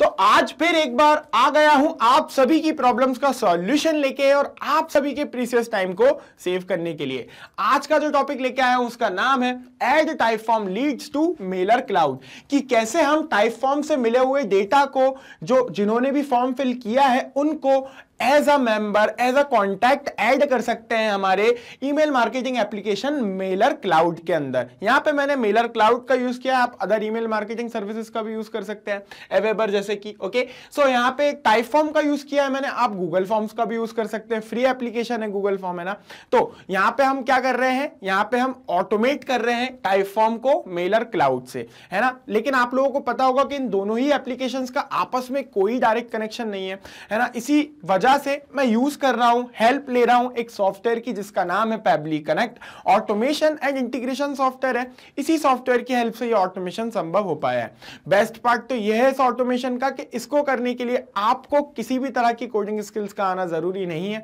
तो आज फिर एक बार आ गया हूं आप सभी की प्रॉब्लम्स का सॉल्यूशन लेके और आप सभी के प्रीसियस टाइम को सेव करने के लिए आज का जो टॉपिक लेके आया हूं उसका नाम है add Typeform leads to Mailercloud कि कैसे हम टाइप फॉर्म से मिले हुए डेटा को जो जिन्होंने भी फॉर्म फिल किया है उनको as a member as a contact add कर सकते हैं हमारे email marketing application Mailercloud के अंदर यहां पे मैंने मेलर क्लाउड का यूज किया आप अदर ईमेल मार्केटिंग सर्विसेज का भी यूज कर सकते हैं एवेबर जैसे कि ओके सो यहां पे टाइप फॉर्म का यूज किया है मैंने आप गूगल फॉर्म्स का भी यूज कर सकते हैं फ्री एप्लीकेशन है गूगल फॉर्म है ना तो यहां पर हम क्या कर रहे हैं यहां पर हम ऑटोमेट कर रहे हैं टाइप फॉर्म को मेलर क्लाउड से है ना लेकिन आप लोगों को पता होगा कि इन दोनों ही एप्लीकेशन का आपस में कोई डायरेक्ट कनेक्शन नहीं है है ना इसी वजह वजह से मैं यूज कर रहा हूं हेल्प ले रहा हूं एक सॉफ्टवेयर की जिसका नाम है Pabbly Connect automation and integration software है इसी सॉफ्टवेयर की हेल्प से ये ऑटोमेशन संभव हो पाया है बेस्ट पार्ट तो यह है इस ऑटोमेशन का कि इसको करने के लिए आपको किसी भी तरह की कोडिंग स्किल्स का आना जरूरी नहीं है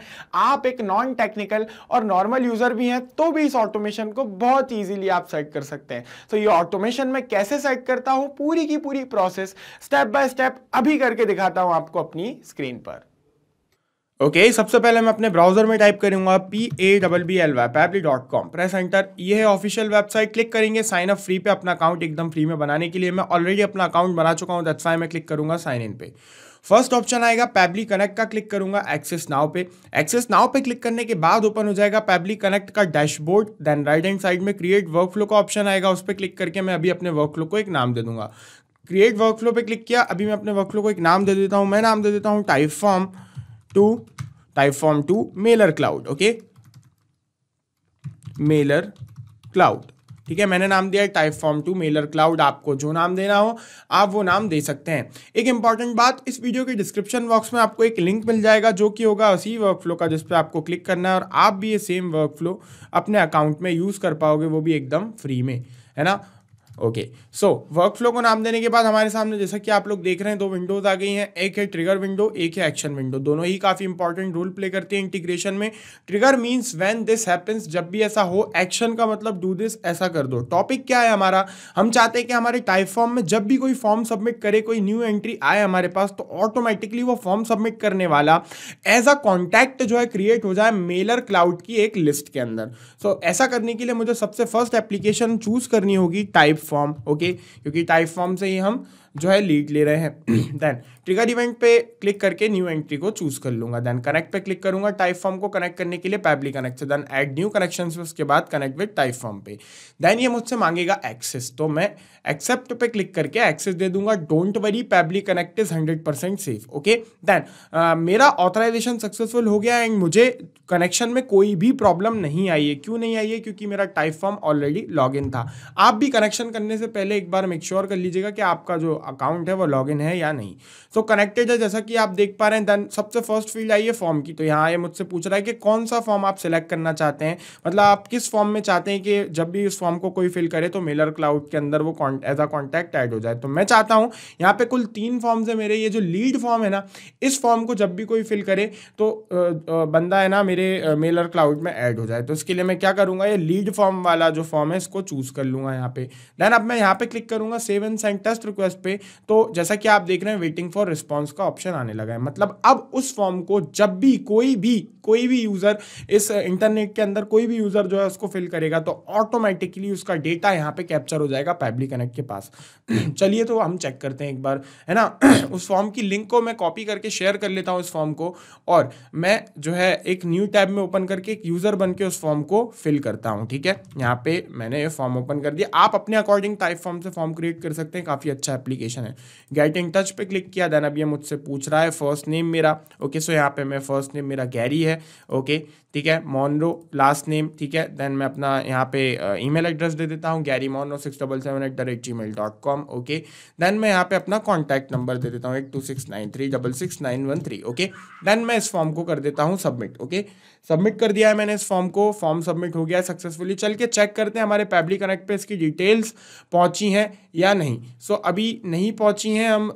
आप एक नॉन टेक्निकल और नॉर्मल यूजर भी हैं तो भी इस ऑटोमेशन को बहुत ईजिली आप सेट कर सकते हैं तो so, ये ऑटोमेशन में कैसे सेट करता हूं पूरी की पूरी प्रोसेस स्टेप बाय स्टेप अभी करके दिखाता हूं आपको अपनी स्क्रीन पर ओके okay, सबसे पहले मैं अपने ब्राउजर में टाइप करूंगा P A double B L वैप एपली डॉट कॉम प्रेस एंटर ये है ऑफिशियल वेबसाइट क्लिक करेंगे साइन अप फ्री पे अपना अकाउंट एकदम फ्री में बनाने के लिए मैं ऑलरेडी अपना अकाउंट बना चुका हूँ दस वाई मैं क्लिक करूंगा साइन इन पे फर्स्ट ऑप्शन आएगा पैबली कनेक्ट का क्लिक करूंगा एक्सेस नाव पे एक्सेस नाव पे क्लिक करने के बाद ओपन हो जाएगा पैबली कनेक्ट का dashboard then right hand side में क्रिएट वर्क फ्लो का ऑप्शन आएगा उस पर क्लिक करके मैं अभी अपने वर्क फ्लो को एक नाम दे दूंगा क्रिएट वर्क फ्लो पे क्लिक किया अभी मैं अपने वर्क फ्लो को एक नाम दे देता हूँ मैं नाम दे देता हूँ Typeform to typeform to mailer cloud okay mailer cloud ठीक है मैंने नाम दिया Typeform to Mailercloud आपको जो नाम देना हो आप वो नाम दे सकते हैं एक इंपॉर्टेंट बात इस वीडियो के डिस्क्रिप्शन बॉक्स में आपको एक लिंक मिल जाएगा जो कि होगा उसी वर्क फ्लो का जिस पर आपको क्लिक करना है और आप भी ये सेम वर्क फ्लो अपने अकाउंट में यूज़ कर पाओगे वो भी एकदम फ्री में है ना ओके सो वर्क फ्लो को नाम देने के बाद हमारे सामने जैसा कि आप लोग देख रहे हैं दो विंडोज आ गई हैं एक है ट्रिगर विंडो एक है एक्शन विंडो दोनों ही काफ़ी इंपॉर्टेंट रोल प्ले करते हैं इंटीग्रेशन में trigger means when this happens जब भी ऐसा हो एक्शन का मतलब डू दिस ऐसा कर दो टॉपिक क्या है हमारा हम चाहते हैं कि हमारे टाइप फॉर्म में जब भी कोई फॉर्म सबमिट करे कोई न्यू एंट्री आए हमारे पास तो ऑटोमेटिकली वो फॉर्म सबमिट करने वाला एज अ कॉन्टैक्ट जो है क्रिएट हो जाए मेलर क्लाउड की एक लिस्ट के अंदर सो so, ऐसा करने के लिए मुझे सबसे फर्स्ट एप्लीकेशन चूज करनी होगी टाइप फॉर्म ओके क्योंकि टाइप फॉर्म से ही हम जो है लीड ले रहे हैं देन ट्रिगर इवेंट पे क्लिक करके न्यू एंट्री को चूज कर लूंगा देन कनेक्ट पे क्लिक करूंगा टाइप फॉर्म को कनेक्ट करने के लिए Pabbly Connect then add new connection उसके बाद कनेक्ट विद टाइप फॉर्म पे देन ये मुझसे मांगेगा एक्सेस तो मैं एक्सेप्ट पे क्लिक करके एक्सेस दे दूंगा don't worry Pabbly Connect is hundred percent safe okay then मेरा ऑथराइजेशन सक्सेसफुल हो गया एंड मुझे कनेक्शन में कोई भी प्रॉब्लम नहीं आई है क्यों नहीं आई है क्योंकि मेरा Typeform already log in था आप भी कनेक्शन करने से पहले एक बार मेक श्योर कर लीजिएगा कि आपका जो अकाउंट है वो लॉग है या नहीं सो so, कनेक्टेड है जैसा कि आप देख पा रहे हैं देन सबसे फर्स्ट फील्ड आई है फॉर्म की तो यहाँ ये मुझसे पूछ रहा है कि कौन सा फॉर्म आप सिलेक्ट करना चाहते हैं मतलब आप किस फॉर्म में चाहते हैं कि जब भी उस फॉर्म को कोई फिल करे तो मेलर क्लाउड के अंदर वो एज अ कॉन्टैक्ट एड हो जाए तो मैं चाहता हूँ यहाँ पे कुल तीन फॉर्म्स है मेरे ये जो लीड फॉर्म है ना इस फॉर्म को जब भी कोई फिल करे तो बंदा है ना मेरे मेलर क्लाउड में ऐड हो जाए तो इसके लिए मैं क्या करूँगा ये लीड फॉर्म वाला जो फॉर्म है इसको चूज़ कर लूंगा यहाँ पे देन अब मैं यहाँ पे क्लिक करूंगा save and send test request पे पे तो जैसा कि आप देख रहे हैं वेटिंग फॉर रिस्पॉन्स का ऑप्शन आने लगा है मतलब अब उस फॉर्म को जब भी कोई भी कोई भी यूज़र इस इंटरनेट के अंदर कोई भी यूज़र जो है उसको फिल करेगा तो ऑटोमेटिकली उसका डेटा यहाँ पे कैप्चर हो जाएगा पैबली कनेक्ट के पास चलिए तो हम चेक करते हैं एक बार है ना उस फॉर्म की लिंक को मैं कॉपी करके शेयर कर लेता हूँ इस फॉर्म को और मैं जो है एक न्यू टैब में ओपन करके एक यूज़र बन के उस फॉर्म को फिल करता हूँ ठीक है यहाँ पे मैंने ये फॉर्म ओपन कर दिया आप अपने अकॉर्डिंग टाइप फॉर्म से फॉर्म क्रिएट कर सकते हैं काफ़ी अच्छा एप्लीकेशन एप्लीकेशन है गेट इन टच पे क्लिक किया देन अब ये मुझसे पूछ रहा है फर्स्ट नेम मेरा ओके सो यहाँ पे मैं फर्स्ट नेम मेरा गैरी है ओके ठीक है मॉनरो लास्ट नेम ठीक है देन मैं अपना यहाँ पे ईमेल एड्रेस दे देता हूँ Gary Monroe six double seven at the rate Gmail dot com okay then मैं यहाँ पे अपना कॉन्टैक्ट नंबर दे देता हूँ eight two six nine three double six nine one three okay then मैं इस फॉर्म को कर देता हूँ सबमिट ओके सबमिट कर दिया है मैंने इस फॉर्म को फॉर्म सबमिट हो गया सक्सेसफुली चल के चेक करते हैं हमारे पैबली कनेक्ट पे इसकी डिटेल्स पहुंची हैं या नहीं सो so, अभी नहीं पहुंची हैं हम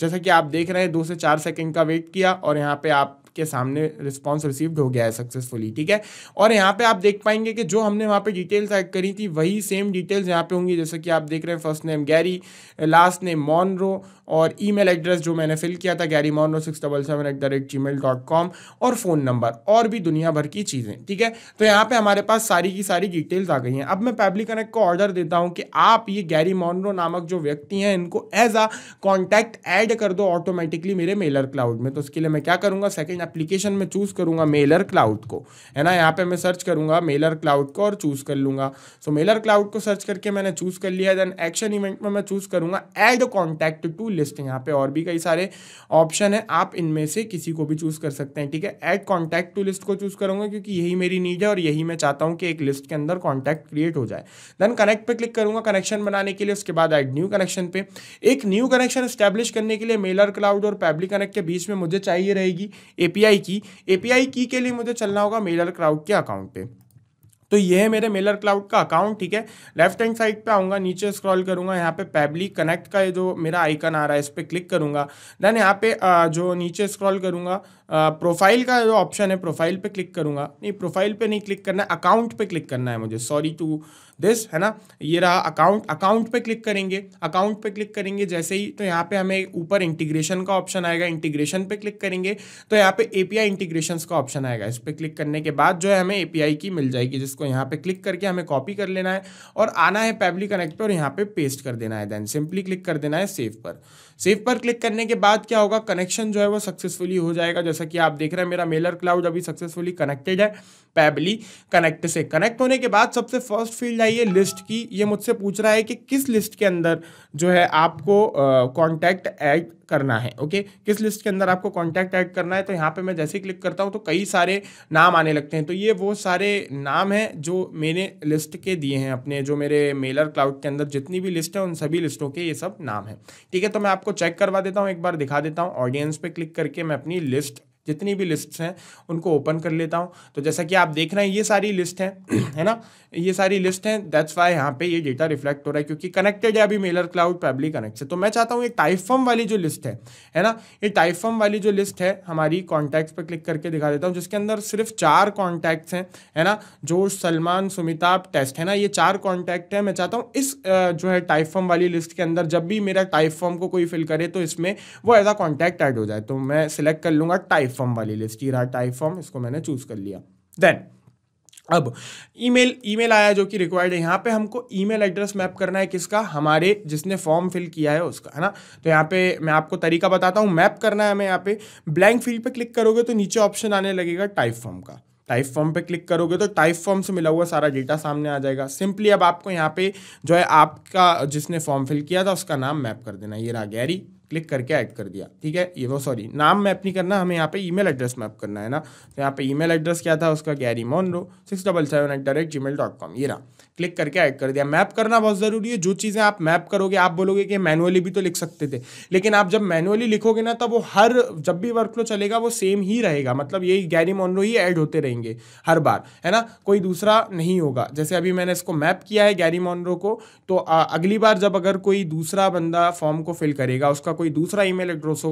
जैसा कि आप देख रहे हैं दो से चार सेकंड का वेट किया और यहाँ पे आप आपके सामने रिस्पॉन्स रिसीव हो गया है सक्सेसफुली ठीक है और यहाँ पे आप देख पाएंगे कि जो हमने वहाँ पे डिटेल्स एड करी थी वही सेम डिटेल्स यहाँ पे होंगी जैसे कि आप देख रहे हैं first name Gary last name Monroe और ईमेल एड्रेस जो मैंने फिल किया था Gary Monroe the rate dot com और फ़ोन नंबर और भी दुनिया भर की चीज़ें ठीक है तो यहाँ पर हमारे पास सारी की सारी डिटेल्स आ गई हैं अब मैं पैबली कनेक्ट को ऑर्डर देता हूँ कि आप ये गैरी मॉनरो नामक जो व्यक्ति हैं इनको एज आ कॉन्टैक्ट ऐड कर दो ऑटोमेटिकली मेरे मेलर क्लाउड में तो उसके लिए मैं क्या करूँगा सेकेंड एप्लीकेशन में चूज़ करूंगा मेलर क्लाउड को है ना यहाँ पे मैं सर्च करूंगा मेलर क्लाउड को और चूज़ कर लूंगा सो मेलर क्लाउड को सर्च करके मैंने चूज़ कर लिया देन एक्शन इवेंट में मैं चूज़ करूंगा एड कॉन्टैक्ट टू लिस्ट यहाँ पे और भी कई सारे ऑप्शन है आप इनमें से किसी को भी चूज़ कर सकते हैं ठीक है एड कॉन्टैक्ट टू लिस्ट को चूज़ करूंगा क्योंकि यही मेरी नीड है और यही मैं चाहता हूँ कि एक लिस्ट के अंदर कॉन्टैक्ट क्रिएट हो जाए देन कनेक्ट पर क्लिक करूंगा कनेक्शन बनाने के लिए उसके बाद एड न्यू कनेक्शन पे एक न्यू कनेक्शन स्टैब्लिश करने के लिए मेलर क्लाउड और पैब्लिक कनेक्ट के बीच में मुझे चाहिए रहेगी ए एपीआई की एपीआई की के लिए मुझे चलना होगा मेलर क्लाउड के अकाउंट पे तो ये है मेरे मेलर क्लाउड का अकाउंट ठीक है लेफ्ट हैंड साइड पे आऊँगा नीचे स्क्रॉल करूँगा यहाँ पे पैबली कनेक्ट का ये जो मेरा आइकन आ रहा है इस पर क्लिक करूँगा देन यहाँ पे जो नीचे स्क्रॉल करूँगा प्रोफाइल का जो ऑप्शन है प्रोफाइल पे क्लिक करूँगा नहीं प्रोफाइल पे नहीं क्लिक करना है अकाउंट पे क्लिक करना है मुझे सॉरी टू दिस है ना ये रहा अकाउंट अकाउंट पे क्लिक करेंगे अकाउंट पे क्लिक करेंगे जैसे ही तो यहाँ पे हमें ऊपर इंटीग्रेशन का ऑप्शन आएगा इंटीग्रेशन पे क्लिक करेंगे तो यहाँ पे एपीआई इंटीग्रेशन का ऑप्शन आएगा इस पर क्लिक करने के बाद जो है हमें एपीआई की मिल जाएगी जिसको यहाँ पे क्लिक करके हमें कॉपी कर लेना है और आना है पैबली कनेक्ट पर यहाँ पे पेस्ट कर देना है देन सिंपली क्लिक कर देना है सेव पर सेव पर क्लिक करने के बाद क्या होगा कनेक्शन जो है वो सक्सेसफुली हो जाएगा जैसा कि आप देख रहे हैं मेरा मेलर क्लाउड अभी सक्सेसफुली कनेक्टेड है पैबली कनेक्ट से कनेक्ट होने के बाद सबसे फर्स्ट फील्ड आई है लिस्ट की ये मुझसे पूछ रहा है कि किस लिस्ट के अंदर जो है आपको कॉन्टैक्ट ऐड करना है ओके किस लिस्ट के अंदर आपको कॉन्टैक्ट ऐड करना है तो यहाँ पे मैं जैसे ही क्लिक करता हूँ तो कई सारे नाम आने लगते हैं तो ये वो सारे नाम हैं जो मैंने लिस्ट के दिए हैं अपने जो मेरे मेलर क्लाउड के अंदर जितनी भी लिस्ट है उन सभी लिस्टों के ये सब नाम है ठीक है तो मैं आपको आपको चेक करवा देता हूँ एक बार दिखा देता हूँ ऑडियंस पे क्लिक करके मैं अपनी लिस्ट जितनी भी लिस्ट हैं उनको ओपन कर लेता हूँ तो जैसा कि आप देख रहे हैं ये सारी लिस्ट हैं है ना ये सारी लिस्ट हैं दैट्स वाई यहाँ पे ये डेटा रिफ्लेक्ट हो रहा है क्योंकि कनेक्टेड है अभी मेलर क्लाउड पब्लिक कनेक्ट से तो मैं चाहता हूँ ये टाइफम वाली जो लिस्ट है है ना ये टाइफम वाली जो लिस्ट है हमारी कॉन्टैक्ट्स पर क्लिक करके दिखा देता हूँ जिसके अंदर सिर्फ चार कॉन्टैक्ट्स हैं है ना जो सलमान सुमिताभ टेस्ट है ना ये चार कॉन्टैक्ट है मैं चाहता हूँ इस जो है टाइफम वाली लिस्ट के अंदर जब भी मेरा टाइफम को कोई फिल करे तो इसमें वो एज अ कॉन्टैक्ट ऐड हो जाए तो मैं सिलेक्ट कर लूँगा टाइफ टाइफॉम वाली लिस्ट ये इरा टाइफॉम इसको मैंने चूज़ कर लिया देन अब ईमेल ईमेल आया जो कि रिक्वायर्ड है यहाँ पे हमको ईमेल एड्रेस मैप करना है किसका हमारे जिसने फॉर्म फिल किया है उसका है ना तो यहाँ पे मैं आपको तरीका बताता हूँ मैप करना है हमें यहाँ पे ब्लैंक फील्ड पे क्लिक करोगे तो नीचे ऑप्शन आने लगेगा टाइप फॉर्म का टाइप फॉर्म पे क्लिक करोगे तो टाइप फॉर्म से मिला हुआ सारा डेटा सामने आ जाएगा सिंपली अब आपको यहाँ पे जो है आपका जिसने फॉर्म फिल किया था उसका नाम मैप कर देना ये रहा गैरी क्लिक करके ऐड कर दिया ठीक है ये वो सॉरी नाम मैप नहीं करना हमें यहाँ पे ईमेल एड्रेस मैप करना है ना तो यहाँ पे ईमेल एड्रेस क्या था उसका Gary Monroe six double seven at the rate Gmail dot com ये रहा क्लिक करके ऐड कर दिया मैप करना बहुत ज़रूरी है जो चीज़ें आप मैप करोगे आप बोलोगे कि मैनुअली भी तो लिख सकते थे लेकिन आप जब मैनुअली लिखोगे ना तब वो हर जब भी वर्कफ्लो चलेगा वो सेम ही रहेगा मतलब यही गैरी मोनरो ही ऐड होते रहेंगे हर बार है ना कोई दूसरा नहीं होगा जैसे अभी मैंने इसको मैप किया है गैरी मोनरो को तो अगली बार जब अगर कोई दूसरा बंदा फॉर्म को फिल करेगा उसका कोई दूसरा e address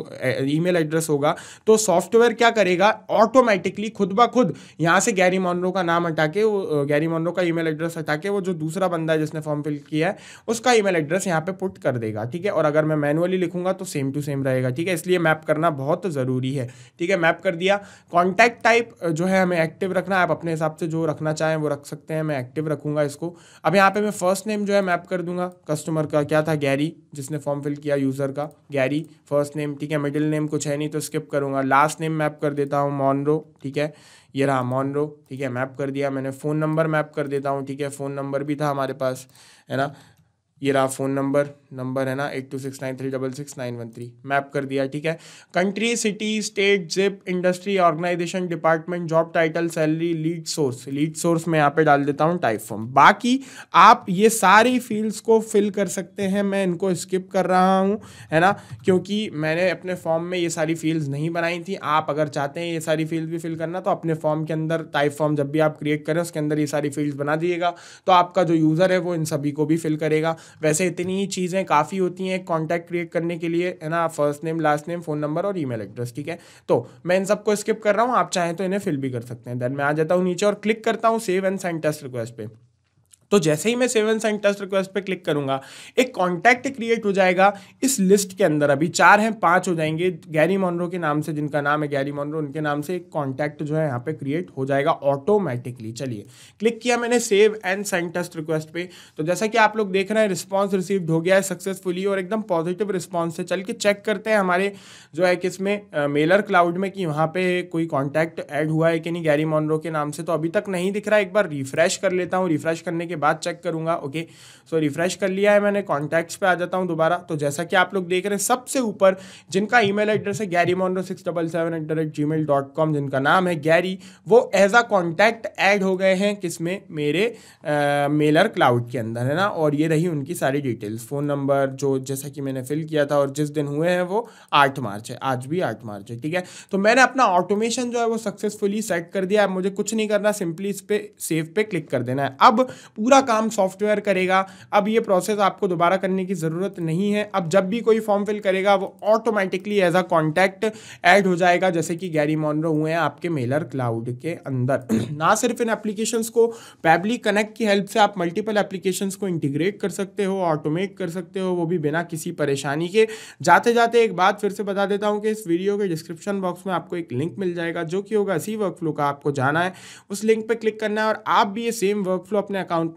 email address होगा तो सॉफ्टवेयर क्या करेगा ऑटोमेटिकली खुद ब खुद यहाँ से गैरी मोनरो का नाम हटा के गैरी मोनरो का मेल एड्रेस हटा के जो दूसरा बंदा है जिसने फॉर्म फिल किया है उसका ईमेल एड्रेस यहाँ पे पुट कर देगा ठीक है और अगर मैं मैनुअली लिखूंगा तो सेम टू सेम रहेगा ठीक है इसलिए मैप करना बहुत ज़रूरी है ठीक है मैप कर दिया कॉन्टैक्ट टाइप जो है हमें एक्टिव रखना आप अपने हिसाब से जो रखना चाहें वो रख सकते हैं मैं एक्टिव रखूंगा इसको अब यहाँ पे मैं फर्स्ट नेम जो है मैप कर दूंगा कस्टमर का क्या था गैरी जिसने फॉर्म फिल किया यूज़र का गैरी फर्स्ट नेम ठीक है मिडिल नेम कुछ है नहीं तो स्किप करूँगा लास्ट नेम मैप कर देता हूँ मॉनरो ठीक है ये रहा मॉनरो ठीक है मैप कर दिया मैंने फ़ोन नंबर मैप कर देता हूँ ठीक है फ़ोन नंबर भी था हमारे पास है ना ये रहा फ़ोन नंबर नंबर है ना eight two six nine three double six nine one three map कर दिया ठीक है country city state zip industry organisation department job title salary lead source lead source मैं यहाँ पे डाल देता हूँ टाइप फॉर्म बाकी आप ये सारी फील्ड्स को फिल कर सकते हैं मैं इनको स्किप कर रहा हूँ है ना क्योंकि मैंने अपने फॉर्म में ये सारी फील्ड्स नहीं बनाई थी आप अगर चाहते हैं ये सारी फील्ड भी फिल करना तो अपने फॉर्म के अंदर टाइप फॉर्म जब भी आप क्रिएट करें उसके अंदर ये सारी फील्ड्स बना दिएगा तो आपका जो यूज़र है वो इन सभी को भी फिल करेगा वैसे इतनी ही चीज़ें काफ़ी होती हैं कॉन्टैक्ट क्रिएट करने के लिए है ना first name last name phone number और ईमेल एड्रेस ठीक है तो मैं इन सबको स्किप कर रहा हूँ आप चाहें तो इन्हें फिल भी कर सकते हैं देन मैं आ जाता हूँ नीचे और क्लिक करता हूँ save and send test request पे तो जैसे ही मैं save and send test request पे क्लिक करूंगा एक कॉन्टैक्ट क्रिएट हो जाएगा इस लिस्ट के अंदर अभी चार हैं पांच हो जाएंगे गैरी मॉनरो के नाम से जिनका नाम है गैरी मॉनरो उनके नाम से एक कॉन्टैक्ट जो है यहाँ पे क्रिएट हो जाएगा ऑटोमेटिकली चलिए क्लिक किया मैंने save and send test request पे तो जैसा कि आप लोग देख रहे हैं रिस्पॉन्स रिसीव्ड हो गया है सक्सेसफुली और एकदम पॉजिटिव रिस्पॉन्स से चल के चेक करते हैं हमारे जो है कि इसमें मेलर क्लाउड में कि वहाँ पे कोई कॉन्टैक्ट एड हुआ है कि नहीं गैरी मॉनरो के नाम से तो अभी तक नहीं दिख रहा है एक बार रिफ्रेश कर लेता हूँ रिफ्रेश करने के बाद चेक करूंगा ओके सो रिफ्रेश कर लिया है मैंने कॉन्टैक्ट्स पे आ जाता हूं दोबारा तो जैसा कि आप लोग देख रहे हैं सबसे ऊपर जिनका ईमेल एड्रेस है Gary Monroe six double seven at the rate Gmail dot com जिनका नाम है गैरी वो एज अ कॉन्टैक्ट एड हो गए हैं किसमें मेरे मेलर क्लाउड के अंदर है ना और ये रही उनकी सारी डिटेल्स फ़ोन नंबर जो जैसा कि मैंने फिल किया था और जिस दिन हुए हैं वो आठ मार्च है आज भी आठ मार्च है ठीक है तो मैंने अपना ऑटोमेशन जो है वो सक्सेसफुली सेट कर दिया है मुझे कुछ नहीं करना सिंपली इस पर सेव पे क्लिक कर देना है अब पूरा पूरा काम सॉफ्टवेयर करेगा अब ये प्रोसेस आपको दोबारा करने की ज़रूरत नहीं है अब जब भी कोई फॉर्म फिल करेगा वो automatically as a contact add हो जाएगा जैसे कि गैरी मॉनरो हुए हैं आपके मेलर क्लाउड के अंदर ना सिर्फ इन एप्लीकेशन को पैबली कनेक्ट की हेल्प से आप मल्टीपल एप्लीकेशन को इंटीग्रेट कर सकते हो ऑटोमेट कर सकते हो वो भी बिना किसी परेशानी के जाते जाते एक बात फिर से बता देता हूँ कि इस वीडियो के डिस्क्रिप्शन बॉक्स में आपको एक लिंक मिल जाएगा जो कि होगा इसी वर्क का आपको जाना है उस लिंक पर क्लिक करना है और आप भी ये सेम वर्क अपने अकाउंट